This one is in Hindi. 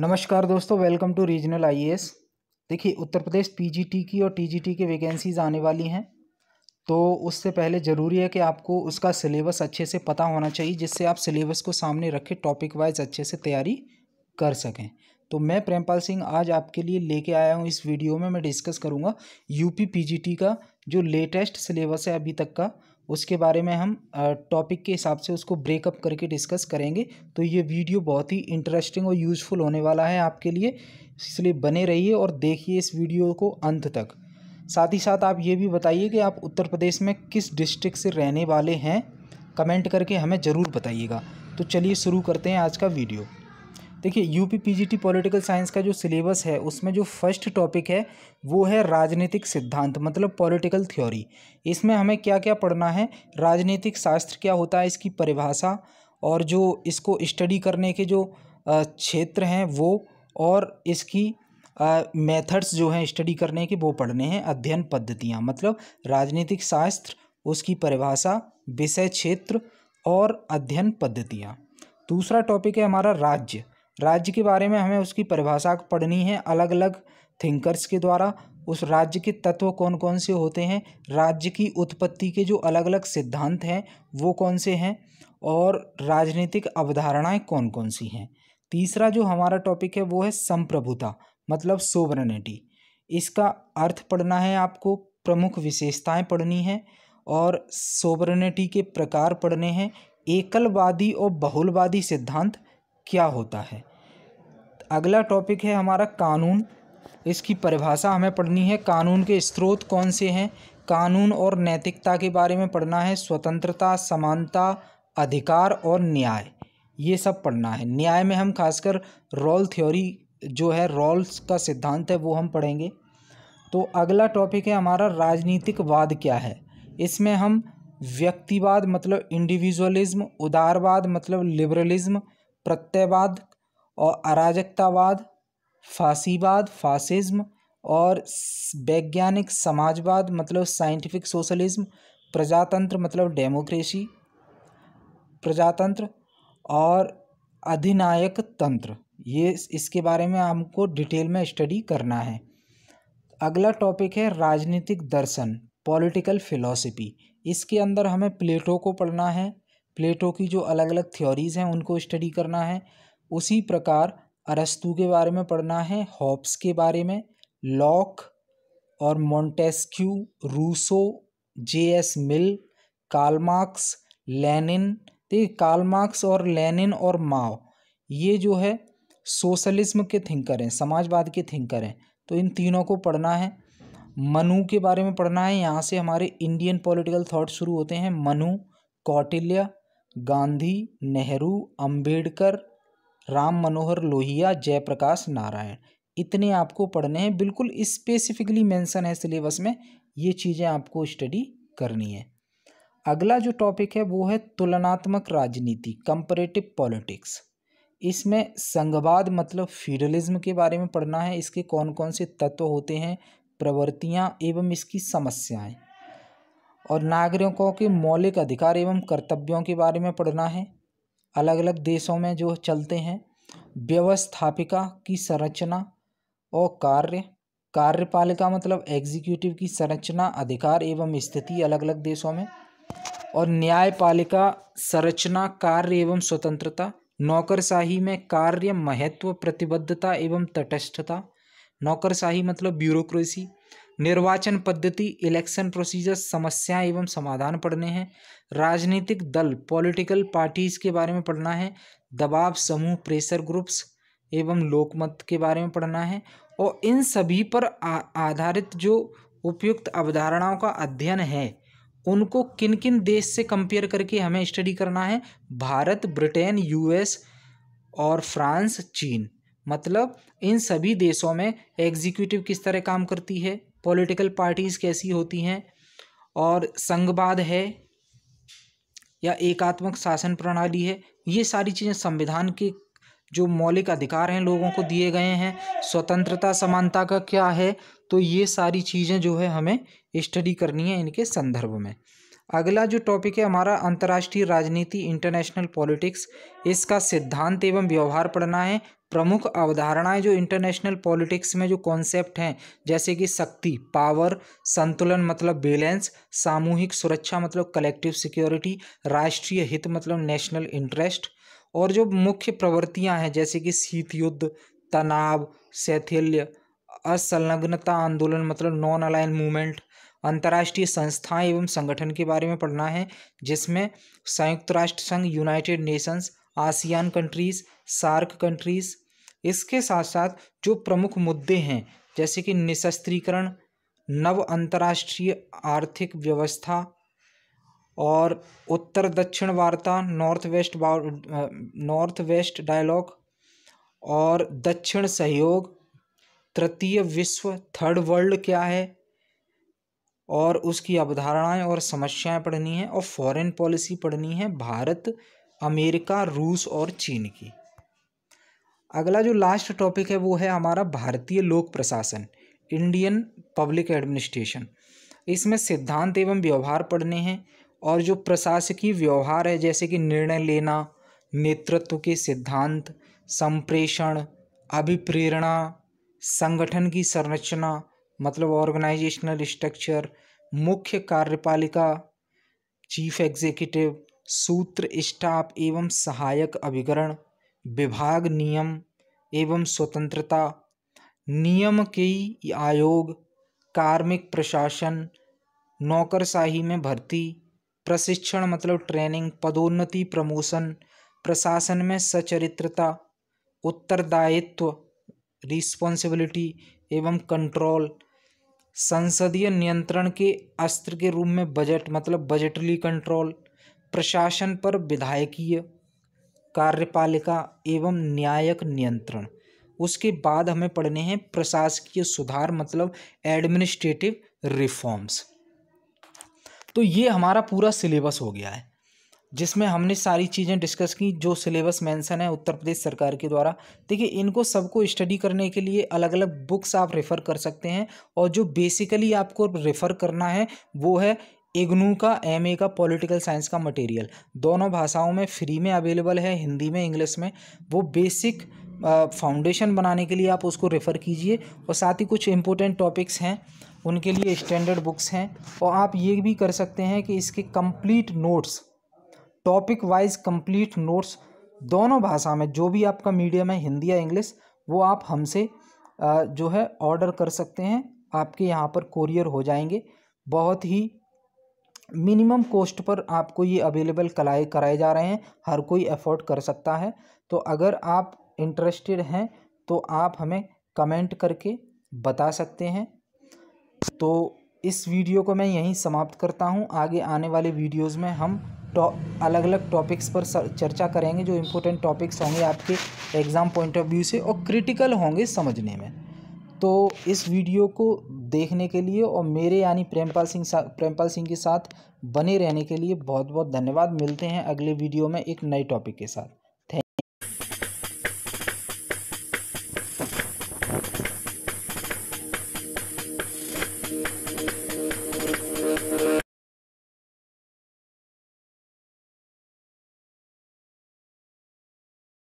नमस्कार दोस्तों वेलकम टू रीजनल आईएएस देखिए उत्तर प्रदेश पीजीटी की और टीजीटी की वैकेंसीज़ आने वाली हैं तो उससे पहले ज़रूरी है कि आपको उसका सिलेबस अच्छे से पता होना चाहिए जिससे आप सिलेबस को सामने रखें टॉपिक वाइज अच्छे से तैयारी कर सकें तो मैं प्रेमपाल सिंह आज आपके लिए लेके आया हूँ इस वीडियो में मैं डिस्कस करूँगा यूपी पी का जो लेटेस्ट सिलेबस है अभी तक का उसके बारे में हम टॉपिक के हिसाब से उसको ब्रेकअप करके डिस्कस करेंगे तो ये वीडियो बहुत ही इंटरेस्टिंग और यूज़फुल होने वाला है आपके लिए इसलिए बने रहिए और देखिए इस वीडियो को अंत तक साथ ही साथ आप ये भी बताइए कि आप उत्तर प्रदेश में किस डिस्ट्रिक्ट से रहने वाले हैं कमेंट करके हमें ज़रूर बताइएगा तो चलिए शुरू करते हैं आज का वीडियो देखिए U P P G T political science का जो सिलेबस है उसमें जो फर्स्ट टॉपिक है वो है राजनीतिक सिद्धांत मतलब पॉलिटिकल थ्योरी इसमें हमें क्या क्या पढ़ना है राजनीतिक शास्त्र क्या होता है इसकी परिभाषा और जो इसको स्टडी करने के जो क्षेत्र हैं वो और इसकी मेथड्स जो हैं स्टडी करने के वो पढ़ने हैं अध्ययन पद्धतियाँ मतलब राजनीतिक शास्त्र उसकी परिभाषा विषय क्षेत्र और अध्ययन पद्धतियाँ दूसरा टॉपिक है हमारा राज्य राज्य के बारे में हमें उसकी परिभाषा पढ़नी है अलग अलग थिंकर्स के द्वारा उस राज्य के तत्व कौन कौन से होते हैं राज्य की उत्पत्ति के जो अलग अलग सिद्धांत हैं वो कौन से हैं और राजनीतिक अवधारणाएं कौन कौन सी हैं तीसरा जो हमारा टॉपिक है वो है संप्रभुता मतलब सोवरनिटी इसका अर्थ पढ़ना है आपको प्रमुख विशेषताएं पढ़नी हैं और सोवरनिटी के प्रकार पढ़ने हैं एकलवादी और बहुलवादी सिद्धांत क्या होता है अगला टॉपिक है हमारा कानून इसकी परिभाषा हमें पढ़नी है कानून के स्रोत कौन से हैं कानून और नैतिकता के बारे में पढ़ना है स्वतंत्रता समानता अधिकार और न्याय ये सब पढ़ना है न्याय में हम खासकर रोल थ्योरी जो है रोल्स का सिद्धांत है वो हम पढ़ेंगे तो अगला टॉपिक है हमारा राजनीतिक वाद क्या है इसमें हम व्यक्तिवाद मतलब इंडिविजुअलिज्म उदारवाद मतलब लिबरलिज्म प्रत्ययवाद और अराजकतावाद फासीवाद फासिज्म और वैज्ञानिक समाजवाद मतलब साइंटिफिक सोशलिज्म प्रजातंत्र मतलब डेमोक्रेसी प्रजातंत्र और अधिनायक तंत्र ये इसके बारे में हमको डिटेल में स्टडी करना है अगला टॉपिक है राजनीतिक दर्शन पॉलिटिकल फिलॉसफी इसके अंदर हमें प्लेटो को पढ़ना है प्लेटो की जो अलग अलग थ्योरीज़ हैं उनको स्टडी करना है उसी प्रकार अरस्तु के बारे में पढ़ना है हॉप्स के बारे में लॉक और Montesquieu Rousseau J S Mill Karl Marx Lenin देखिए तो कालमार्क्स और लेनिन और माओ ये जो है सोशलिज्म के थिंकर हैं समाजवाद के थिंकर हैं तो इन तीनों को पढ़ना है मनु के बारे में पढ़ना है यहाँ से हमारे इंडियन पॉलिटिकल थॉट शुरू होते हैं मनु कौटिल्या गांधी नेहरू अम्बेडकर राम मनोहर लोहिया जयप्रकाश नारायण इतने आपको पढ़ने हैं बिल्कुल स्पेसिफिकली मेंशन है सिलेबस में ये चीज़ें आपको स्टडी करनी है अगला जो टॉपिक है वो है तुलनात्मक राजनीति कंपरेटिव पॉलिटिक्स इसमें संघवाद मतलब फीडलिज्म के बारे में पढ़ना है इसके कौन कौन से तत्व होते हैं प्रवृत्तियाँ एवं इसकी समस्याएँ और नागरिकों के मौलिक अधिकार एवं कर्तव्यों के बारे में पढ़ना है अलग अलग देशों में जो चलते हैं व्यवस्थापिका की संरचना और कार्य कार्यपालिका मतलब एग्जीक्यूटिव की संरचना अधिकार एवं स्थिति अलग अलग देशों में और न्यायपालिका संरचना कार्य एवं स्वतंत्रता नौकरशाही में कार्य महत्व प्रतिबद्धता एवं तटस्थता नौकरशाही मतलब ब्यूरोक्रेसी निर्वाचन पद्धति इलेक्शन प्रोसीजर समस्या एवं समाधान पढ़ने हैं राजनीतिक दल पॉलिटिकल पार्टीज़ के बारे में पढ़ना है दबाव समूह प्रेशर ग्रुप्स एवं लोकमत के बारे में पढ़ना है और इन सभी पर आधारित जो उपयुक्त अवधारणाओं का अध्ययन है उनको किन किन देश से कंपेयर करके हमें स्टडी करना है भारत ब्रिटेन यूएस और फ्रांस चीन मतलब इन सभी देशों में एग्जीक्यूटिव किस तरह काम करती है पॉलिटिकल पार्टीज़ कैसी होती हैं और संघवाद है या एकात्मक शासन प्रणाली है ये सारी चीज़ें संविधान के जो मौलिक अधिकार हैं लोगों को दिए गए हैं स्वतंत्रता समानता का क्या है तो ये सारी चीज़ें जो है हमें स्टडी करनी है इनके संदर्भ में अगला जो टॉपिक है हमारा अंतर्राष्ट्रीय राजनीति इंटरनेशनल पॉलिटिक्स इसका सिद्धांत एवं व्यवहार पढ़ना है प्रमुख अवधारणाएं जो इंटरनेशनल पॉलिटिक्स में जो कॉन्सेप्ट हैं जैसे कि शक्ति पावर संतुलन मतलब बैलेंस सामूहिक सुरक्षा मतलब कलेक्टिव सिक्योरिटी राष्ट्रीय हित मतलब नेशनल इंटरेस्ट और जो मुख्य प्रवृत्तियां हैं जैसे कि शीत युद्ध तनाव शैथिल्य असंलग्नता आंदोलन मतलब नॉन अलाइन मूवमेंट अंतर्राष्ट्रीय संस्थाएं एवं संगठन के बारे में पढ़ना है जिसमें संयुक्त राष्ट्र संघ United Nations ASEAN countries SAARC countries इसके साथ साथ जो प्रमुख मुद्दे हैं जैसे कि निशस्त्रीकरण नव अंतर्राष्ट्रीय आर्थिक व्यवस्था और उत्तर दक्षिण वार्ता north west north west dialogue और दक्षिण सहयोग तृतीय विश्व थर्ड वर्ल्ड क्या है और उसकी अवधारणाएं और समस्याएं पढ़नी है और फॉरेन पॉलिसी पढ़नी है भारत अमेरिका रूस और चीन की अगला जो लास्ट टॉपिक है वो है हमारा भारतीय लोक प्रशासन इंडियन पब्लिक एडमिनिस्ट्रेशन इसमें सिद्धांत एवं व्यवहार पढ़ने हैं और जो प्रशासकीय व्यवहार है जैसे कि निर्णय लेना नेतृत्व के सिद्धांत संप्रेषण अभिप्रेरणा संगठन की संरचना मतलब ऑर्गेनाइजेशनल स्ट्रक्चर मुख्य कार्यपालिका चीफ एग्जीक्यूटिव सूत्र स्टाफ एवं सहायक अभिकरण विभाग नियम एवं स्वतंत्रता नियम के आयोग कार्मिक प्रशासन नौकरशाही में भर्ती प्रशिक्षण मतलब ट्रेनिंग पदोन्नति प्रमोशन प्रशासन में सचरित्रता उत्तरदायित्व रिस्पॉन्सिबिलिटी एवं कंट्रोल संसदीय नियंत्रण के अस्त्र के रूप में बजट मतलब बजटली कंट्रोल प्रशासन पर विधायकीय कार्यपालिका एवं न्यायिक नियंत्रण उसके बाद हमें पढ़ने हैं प्रशासकीय सुधार मतलब एडमिनिस्ट्रेटिव रिफॉर्म्स तो ये हमारा पूरा सिलेबस हो गया है जिसमें हमने सारी चीज़ें डिस्कस की जो सिलेबस मेंशन है उत्तर प्रदेश सरकार के द्वारा देखिए इनको सबको स्टडी करने के लिए अलग अलग बुक्स आप रेफ़र कर सकते हैं और जो बेसिकली आपको रेफ़र करना है वो है इग्नू का एम ए का पॉलिटिकल साइंस का मटेरियल दोनों भाषाओं में फ्री में अवेलेबल है हिंदी में इंग्लिश में वो बेसिक फाउंडेशन बनाने के लिए आप उसको रेफ़र कीजिए और साथ ही कुछ इम्पोर्टेंट टॉपिक्स हैं उनके लिए स्टैंडर्ड बुक्स हैं और आप ये भी कर सकते हैं कि इसके complete notes topic wise complete notes दोनों भाषा में जो भी आपका मीडियम है हिंदी या इंग्लिश वो आप हमसे जो है ऑर्डर कर सकते हैं आपके यहाँ पर कोरियर हो जाएंगे बहुत ही मिनिमम कॉस्ट पर आपको ये अवेलेबल कराए कराए जा रहे हैं हर कोई अफोर्ड कर सकता है तो अगर आप इंटरेस्टेड हैं तो आप हमें कमेंट करके बता सकते हैं तो इस वीडियो को मैं यहीं समाप्त करता हूं आगे आने वाले वीडियोस में हम अलग अलग टॉपिक्स पर चर्चा करेंगे जो इम्पोर्टेंट टॉपिक्स होंगे आपके एग्ज़ाम पॉइंट ऑफ व्यू से और क्रिटिकल होंगे समझने में तो इस वीडियो को देखने के लिए और मेरे यानी प्रेमपाल सिंह प्रेमपाल सिंह के साथ बने रहने के लिए बहुत बहुत धन्यवाद मिलते हैं अगले वीडियो में एक नए टॉपिक के साथ